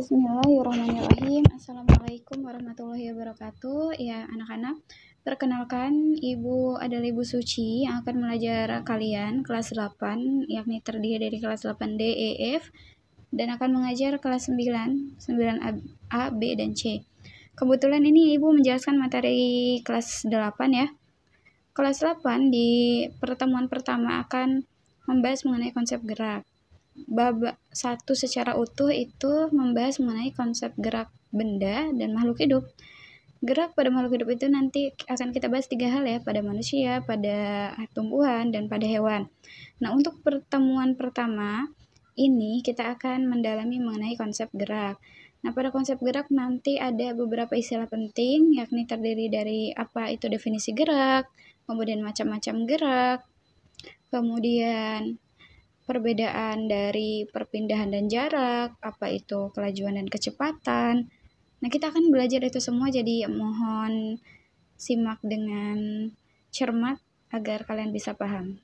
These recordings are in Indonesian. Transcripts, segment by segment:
Bismillahirrahmanirrahim. Assalamualaikum warahmatullahi wabarakatuh. Ya, anak-anak, perkenalkan Ibu adalah Ibu Suci yang akan melajar kalian kelas 8 yakni terdiri dari kelas 8 D, E, F dan akan mengajar kelas 9, 9 A, B dan C. Kebetulan ini Ibu menjelaskan materi kelas 8 ya. Kelas 8 di pertemuan pertama akan membahas mengenai konsep gerak bab 1 secara utuh itu membahas mengenai konsep gerak benda dan makhluk hidup. Gerak pada makhluk hidup itu nanti akan kita bahas tiga hal ya, pada manusia, pada tumbuhan, dan pada hewan. Nah, untuk pertemuan pertama ini kita akan mendalami mengenai konsep gerak. Nah, pada konsep gerak nanti ada beberapa istilah penting, yakni terdiri dari apa itu definisi gerak, kemudian macam-macam gerak, kemudian perbedaan dari perpindahan dan jarak, apa itu kelajuan dan kecepatan. Nah, kita akan belajar itu semua jadi mohon simak dengan cermat agar kalian bisa paham.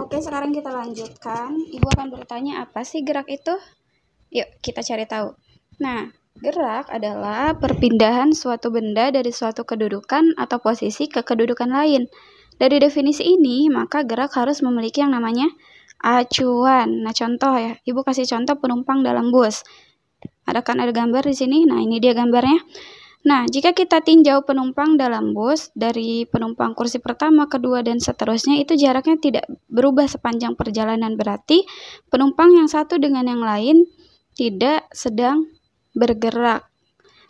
Oke, sekarang kita lanjutkan. Ibu akan bertanya apa sih gerak itu? Yuk, kita cari tahu. Nah, gerak adalah perpindahan suatu benda dari suatu kedudukan atau posisi ke kedudukan lain. Dari definisi ini, maka gerak harus memiliki yang namanya acuan. Nah, contoh ya, Ibu kasih contoh penumpang dalam bus. Ada kan ada gambar di sini? Nah, ini dia gambarnya. Nah, jika kita tinjau penumpang dalam bus dari penumpang kursi pertama, kedua, dan seterusnya, itu jaraknya tidak berubah sepanjang perjalanan. Berarti penumpang yang satu dengan yang lain tidak sedang bergerak.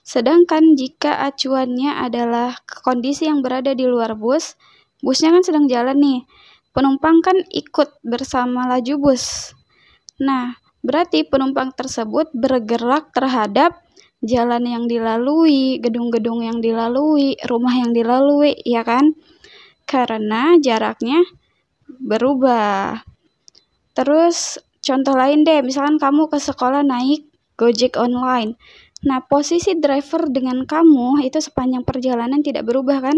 Sedangkan jika acuannya adalah kondisi yang berada di luar bus, busnya kan sedang jalan nih penumpang kan ikut bersama laju bus. Nah, berarti penumpang tersebut bergerak terhadap jalan yang dilalui, gedung-gedung yang dilalui, rumah yang dilalui, ya kan? Karena jaraknya berubah. Terus contoh lain deh, misalkan kamu ke sekolah naik Gojek online. Nah, posisi driver dengan kamu itu sepanjang perjalanan tidak berubah kan?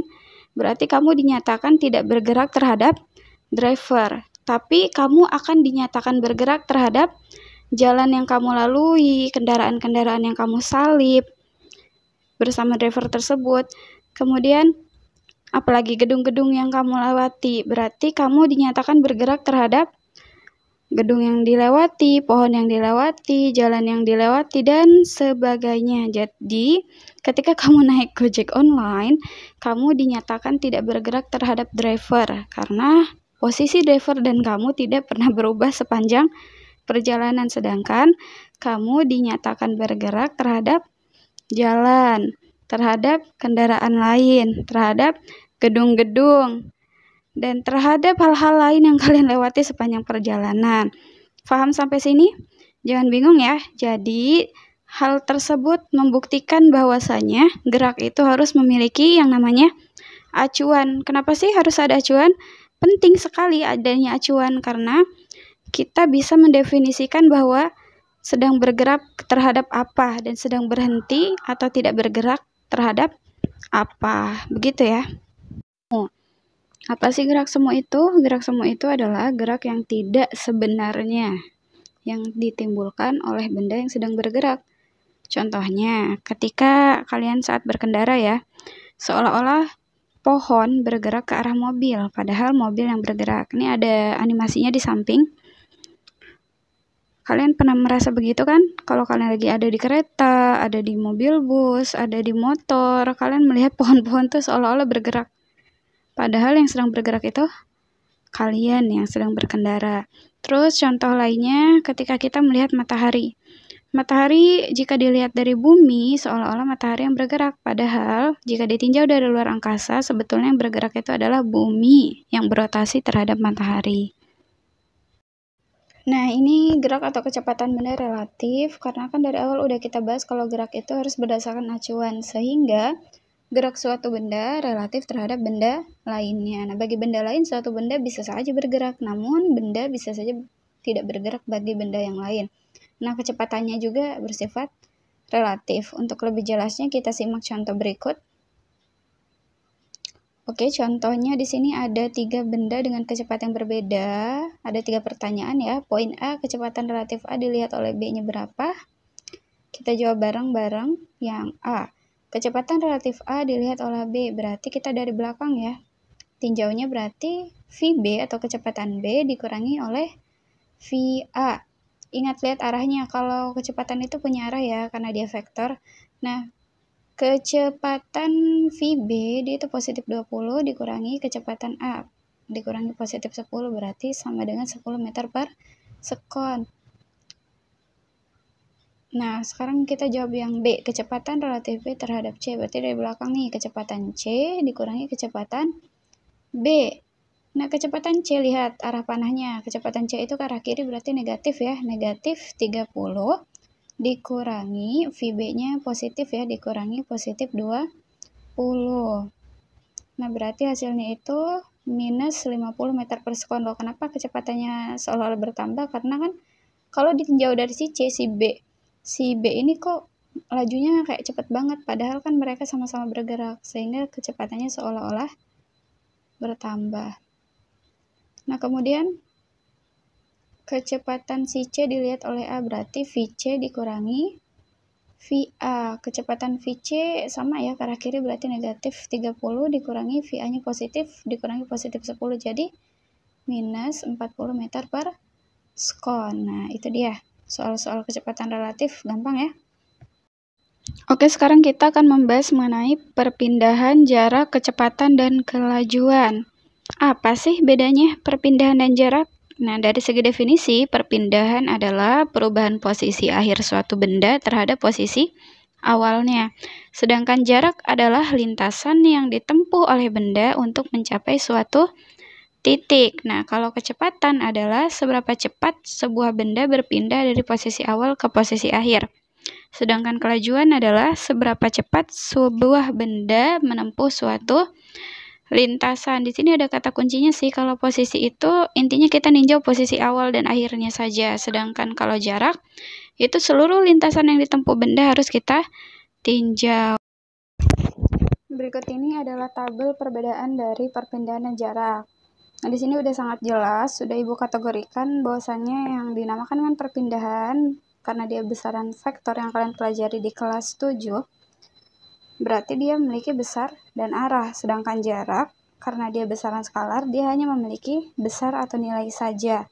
Berarti kamu dinyatakan tidak bergerak terhadap driver, tapi kamu akan dinyatakan bergerak terhadap jalan yang kamu lalui, kendaraan-kendaraan yang kamu salib bersama driver tersebut. Kemudian apalagi gedung-gedung yang kamu lewati, berarti kamu dinyatakan bergerak terhadap gedung yang dilewati, pohon yang dilewati, jalan yang dilewati, dan sebagainya. Jadi, ketika kamu naik Gojek online, kamu dinyatakan tidak bergerak terhadap driver karena Posisi driver dan kamu tidak pernah berubah sepanjang perjalanan, sedangkan kamu dinyatakan bergerak terhadap jalan, terhadap kendaraan lain, terhadap gedung-gedung, dan terhadap hal-hal lain yang kalian lewati sepanjang perjalanan. Faham sampai sini? Jangan bingung ya. Jadi, hal tersebut membuktikan bahwasannya gerak itu harus memiliki yang namanya acuan. Kenapa sih harus ada acuan? penting sekali adanya acuan karena kita bisa mendefinisikan bahwa sedang bergerak terhadap apa dan sedang berhenti atau tidak bergerak terhadap apa. Begitu ya. Oh. Apa sih gerak semua itu? Gerak semua itu adalah gerak yang tidak sebenarnya yang ditimbulkan oleh benda yang sedang bergerak. Contohnya, ketika kalian saat berkendara ya, seolah-olah pohon bergerak ke arah mobil, padahal mobil yang bergerak. Ini ada animasinya di samping. Kalian pernah merasa begitu kan? Kalau kalian lagi ada di kereta, ada di mobil bus, ada di motor, kalian melihat pohon-pohon tuh seolah-olah bergerak. Padahal yang sedang bergerak itu kalian yang sedang berkendara. Terus contoh lainnya ketika kita melihat matahari. Matahari jika dilihat dari bumi seolah-olah matahari yang bergerak, padahal jika ditinjau dari luar angkasa sebetulnya yang bergerak itu adalah bumi yang berotasi terhadap matahari. Nah, ini gerak atau kecepatan benda relatif karena kan dari awal udah kita bahas kalau gerak itu harus berdasarkan acuan sehingga gerak suatu benda relatif terhadap benda lainnya. Nah, bagi benda lain suatu benda bisa saja bergerak, namun benda bisa saja tidak bergerak bagi benda yang lain. Nah, kecepatannya juga bersifat relatif. Untuk lebih jelasnya kita simak contoh berikut. Oke, contohnya di sini ada tiga benda dengan kecepatan yang berbeda. Ada tiga pertanyaan ya. Poin A, kecepatan relatif A dilihat oleh B-nya berapa? Kita jawab bareng-bareng yang A. Kecepatan relatif A dilihat oleh B, berarti kita dari belakang ya. Tinjaunya berarti VB atau kecepatan B dikurangi oleh VA. Ingat lihat arahnya, kalau kecepatan itu punya arah ya, karena dia vektor. Nah, kecepatan VB dia itu positif 20 dikurangi kecepatan A. Dikurangi positif 10 berarti sama dengan 10 meter per sekon. Nah, sekarang kita jawab yang B, kecepatan relatif B terhadap C. Berarti dari belakang nih, kecepatan C dikurangi kecepatan B. Nah, kecepatan C, lihat arah panahnya. Kecepatan C itu ke arah kiri berarti negatif ya. Negatif 30 dikurangi VB-nya positif ya, dikurangi positif 20. Nah, berarti hasilnya itu minus 50 meter per sekon. Loh, kenapa kecepatannya seolah-olah bertambah? Karena kan kalau ditinjau dari si C, si B. Si B ini kok lajunya kayak cepet banget, padahal kan mereka sama-sama bergerak, sehingga kecepatannya seolah-olah bertambah. Nah, kemudian kecepatan si C dilihat oleh A berarti VC dikurangi VA. Kecepatan VC sama ya, ke arah kiri berarti negatif 30 dikurangi VA-nya positif, dikurangi positif 10. Jadi, minus 40 meter per skon. Nah, itu dia. Soal-soal kecepatan relatif, gampang ya. Oke, sekarang kita akan membahas mengenai perpindahan jarak, kecepatan, dan kelajuan. Apa sih bedanya perpindahan dan jarak? Nah, dari segi definisi, perpindahan adalah perubahan posisi akhir suatu benda terhadap posisi awalnya. Sedangkan jarak adalah lintasan yang ditempuh oleh benda untuk mencapai suatu titik. Nah, kalau kecepatan adalah seberapa cepat sebuah benda berpindah dari posisi awal ke posisi akhir. Sedangkan kelajuan adalah seberapa cepat sebuah benda menempuh suatu lintasan. Di sini ada kata kuncinya sih kalau posisi itu intinya kita ninjau posisi awal dan akhirnya saja. Sedangkan kalau jarak itu seluruh lintasan yang ditempuh benda harus kita tinjau. Berikut ini adalah tabel perbedaan dari perpindahan jarak. Nah, di sini udah sangat jelas, sudah Ibu kategorikan bahwasannya yang dinamakan dengan perpindahan karena dia besaran vektor yang kalian pelajari di kelas 7 berarti dia memiliki besar dan arah, sedangkan jarak karena dia besaran skalar, dia hanya memiliki besar atau nilai saja.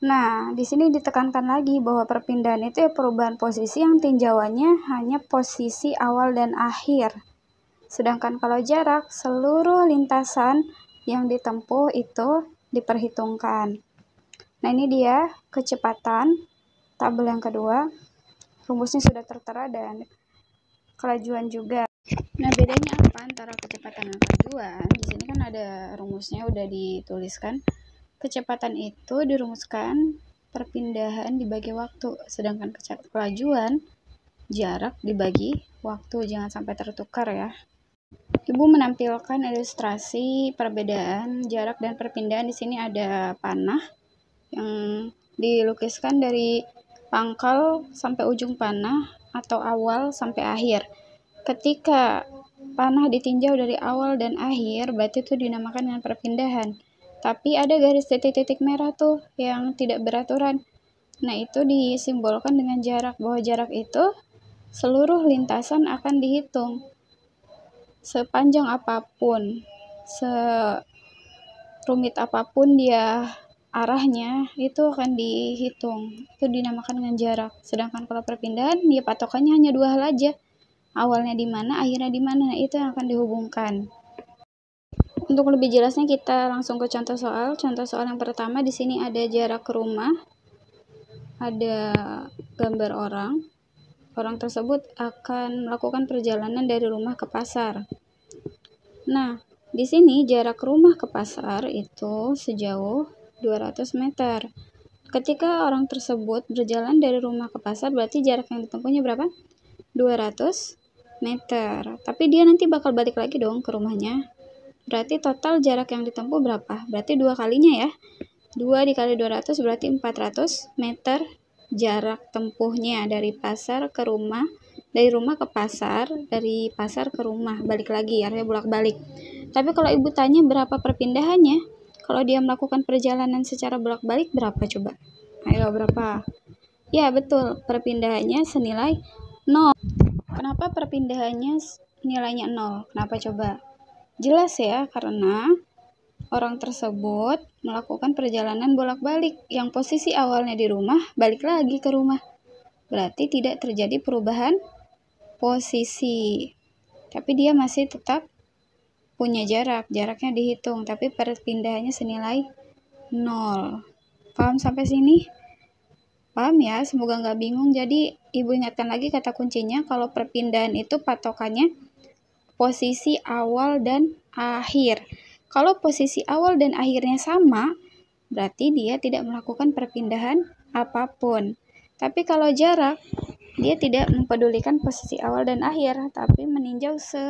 Nah, di sini ditekankan lagi bahwa perpindahan itu ya perubahan posisi yang tinjauannya hanya posisi awal dan akhir. Sedangkan kalau jarak, seluruh lintasan yang ditempuh itu diperhitungkan. Nah, ini dia kecepatan tabel yang kedua. Rumusnya sudah tertera dan kelajuan juga. Nah, bedanya apa antara kecepatan dan kelajuan? Di sini kan ada rumusnya udah dituliskan. Kecepatan itu dirumuskan perpindahan dibagi waktu, sedangkan kelajuan jarak dibagi waktu. Jangan sampai tertukar ya. Ibu menampilkan ilustrasi perbedaan jarak dan perpindahan. Di sini ada panah yang dilukiskan dari pangkal sampai ujung panah atau awal sampai akhir. Ketika panah ditinjau dari awal dan akhir, berarti itu dinamakan dengan perpindahan. Tapi ada garis titik-titik merah tuh yang tidak beraturan. Nah, itu disimbolkan dengan jarak. Bahwa jarak itu seluruh lintasan akan dihitung. Sepanjang apapun, serumit apapun dia arahnya itu akan dihitung itu dinamakan dengan jarak sedangkan kalau perpindahan ya patokannya hanya dua hal aja awalnya di mana akhirnya di mana nah, itu yang akan dihubungkan untuk lebih jelasnya kita langsung ke contoh soal contoh soal yang pertama di sini ada jarak rumah ada gambar orang orang tersebut akan melakukan perjalanan dari rumah ke pasar nah di sini jarak rumah ke pasar itu sejauh 200 meter. Ketika orang tersebut berjalan dari rumah ke pasar, berarti jarak yang ditempuhnya berapa? 200 meter. Tapi dia nanti bakal balik lagi dong ke rumahnya. Berarti total jarak yang ditempuh berapa? Berarti dua kalinya ya. 2 dikali 200 berarti 400 meter jarak tempuhnya dari pasar ke rumah dari rumah ke pasar dari pasar ke rumah balik lagi artinya bolak-balik tapi kalau ibu tanya berapa perpindahannya kalau dia melakukan perjalanan secara bolak-balik berapa coba? Ayo berapa? Ya betul, perpindahannya senilai 0. Kenapa perpindahannya nilainya 0? Kenapa coba? Jelas ya, karena orang tersebut melakukan perjalanan bolak-balik yang posisi awalnya di rumah balik lagi ke rumah. Berarti tidak terjadi perubahan posisi. Tapi dia masih tetap punya jarak, jaraknya dihitung, tapi perpindahannya senilai 0. Paham sampai sini? Paham ya? Semoga nggak bingung. Jadi, Ibu ingatkan lagi kata kuncinya, kalau perpindahan itu patokannya posisi awal dan akhir. Kalau posisi awal dan akhirnya sama, berarti dia tidak melakukan perpindahan apapun. Tapi kalau jarak, dia tidak mempedulikan posisi awal dan akhir, tapi meninjau se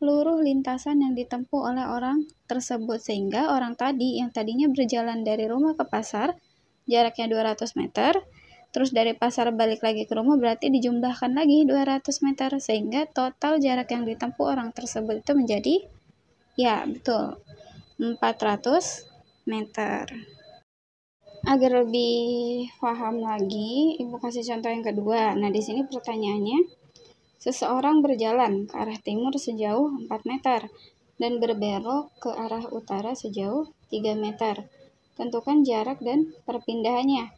seluruh lintasan yang ditempuh oleh orang tersebut sehingga orang tadi yang tadinya berjalan dari rumah ke pasar jaraknya 200 meter terus dari pasar balik lagi ke rumah berarti dijumlahkan lagi 200 meter sehingga total jarak yang ditempuh orang tersebut itu menjadi ya betul 400 meter agar lebih paham lagi ibu kasih contoh yang kedua nah di sini pertanyaannya Seseorang berjalan ke arah timur sejauh 4 meter dan berbelok ke arah utara sejauh 3 meter. Tentukan jarak dan perpindahannya.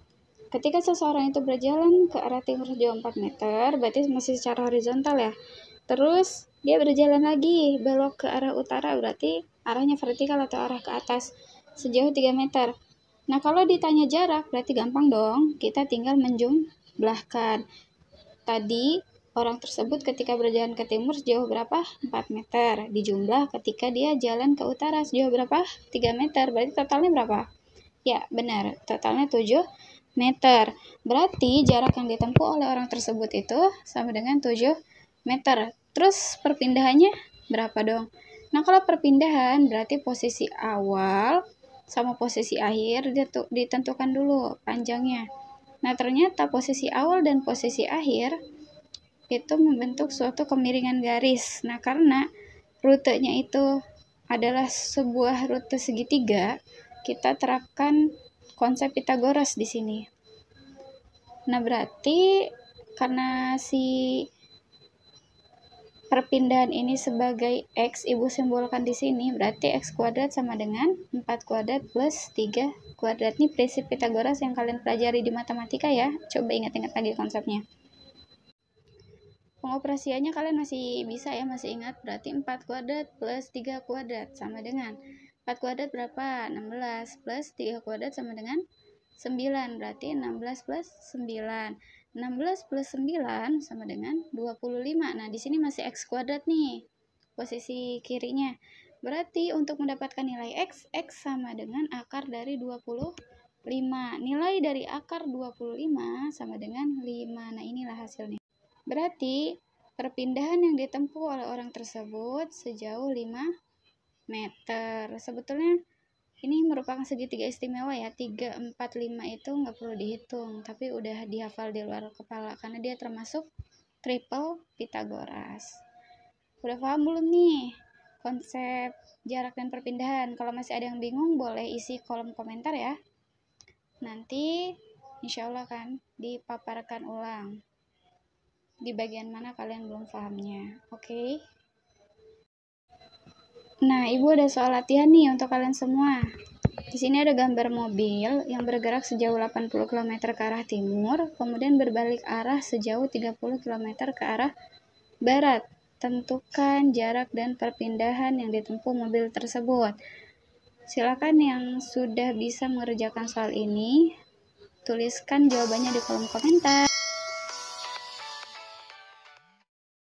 Ketika seseorang itu berjalan ke arah timur sejauh 4 meter, berarti masih secara horizontal ya. Terus dia berjalan lagi belok ke arah utara, berarti arahnya vertikal atau arah ke atas sejauh 3 meter. Nah, kalau ditanya jarak, berarti gampang dong. Kita tinggal menjumlahkan. Tadi Orang tersebut ketika berjalan ke timur sejauh berapa? 4 meter. Dijumlah ketika dia jalan ke utara sejauh berapa? 3 meter. Berarti totalnya berapa? Ya, benar. Totalnya 7 meter. Berarti jarak yang ditempuh oleh orang tersebut itu sama dengan 7 meter. Terus perpindahannya berapa dong? Nah, kalau perpindahan berarti posisi awal sama posisi akhir ditentukan dulu panjangnya. Nah, ternyata posisi awal dan posisi akhir itu membentuk suatu kemiringan garis. Nah, karena rutenya itu adalah sebuah rute segitiga, kita terapkan konsep Pitagoras di sini. Nah, berarti karena si perpindahan ini sebagai X Ibu simbolkan di sini, berarti X kuadrat sama dengan 4 kuadrat plus 3 kuadrat. Ini prinsip Pitagoras yang kalian pelajari di matematika ya. Coba ingat-ingat lagi konsepnya. Pengoperasiannya kalian masih bisa ya, masih ingat. Berarti 4 kuadrat plus 3 kuadrat sama dengan 4 kuadrat berapa? 16 plus 3 kuadrat sama dengan 9. Berarti 16 plus 9. 16 plus 9 sama dengan 25. Nah, di sini masih X kuadrat nih, posisi kirinya. Berarti untuk mendapatkan nilai X, X sama dengan akar dari 25. Nilai dari akar 25 sama dengan 5. Nah, inilah hasilnya. Berarti perpindahan yang ditempuh oleh orang tersebut sejauh 5 meter. Sebetulnya ini merupakan segitiga istimewa ya 3, 4, 5 itu nggak perlu dihitung tapi udah dihafal di luar kepala karena dia termasuk triple Pitagoras udah paham belum nih konsep jarak dan perpindahan kalau masih ada yang bingung boleh isi kolom komentar ya nanti insya Allah kan dipaparkan ulang di bagian mana kalian belum pahamnya. Oke. Okay? Nah, Ibu ada soal latihan nih untuk kalian semua. Di sini ada gambar mobil yang bergerak sejauh 80 km ke arah timur, kemudian berbalik arah sejauh 30 km ke arah barat. Tentukan jarak dan perpindahan yang ditempuh mobil tersebut. Silakan yang sudah bisa mengerjakan soal ini, tuliskan jawabannya di kolom komentar.